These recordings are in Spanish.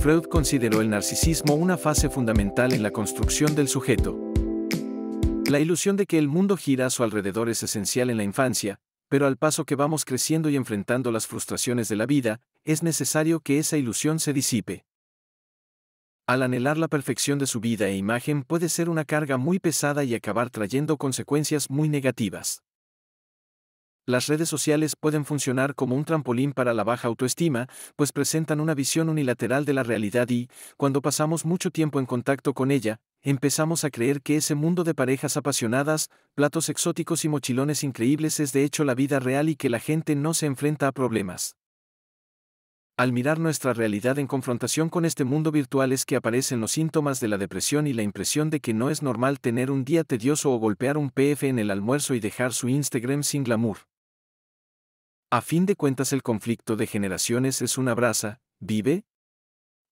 Freud consideró el narcisismo una fase fundamental en la construcción del sujeto. La ilusión de que el mundo gira a su alrededor es esencial en la infancia, pero al paso que vamos creciendo y enfrentando las frustraciones de la vida, es necesario que esa ilusión se disipe. Al anhelar la perfección de su vida e imagen puede ser una carga muy pesada y acabar trayendo consecuencias muy negativas las redes sociales pueden funcionar como un trampolín para la baja autoestima, pues presentan una visión unilateral de la realidad y, cuando pasamos mucho tiempo en contacto con ella, empezamos a creer que ese mundo de parejas apasionadas, platos exóticos y mochilones increíbles es de hecho la vida real y que la gente no se enfrenta a problemas. Al mirar nuestra realidad en confrontación con este mundo virtual es que aparecen los síntomas de la depresión y la impresión de que no es normal tener un día tedioso o golpear un PF en el almuerzo y dejar su Instagram sin glamour. A fin de cuentas el conflicto de generaciones es una brasa, vive.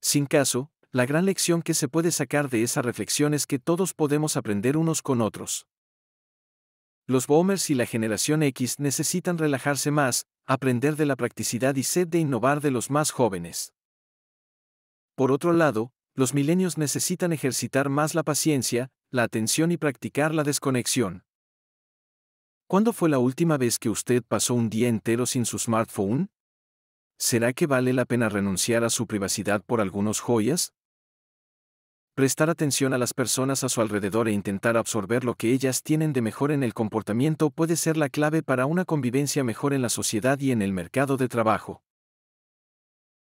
Sin caso, la gran lección que se puede sacar de esa reflexión es que todos podemos aprender unos con otros. Los boomers y la generación X necesitan relajarse más, aprender de la practicidad y sed de innovar de los más jóvenes. Por otro lado, los milenios necesitan ejercitar más la paciencia, la atención y practicar la desconexión. ¿Cuándo fue la última vez que usted pasó un día entero sin su smartphone? ¿Será que vale la pena renunciar a su privacidad por algunos joyas? Prestar atención a las personas a su alrededor e intentar absorber lo que ellas tienen de mejor en el comportamiento puede ser la clave para una convivencia mejor en la sociedad y en el mercado de trabajo.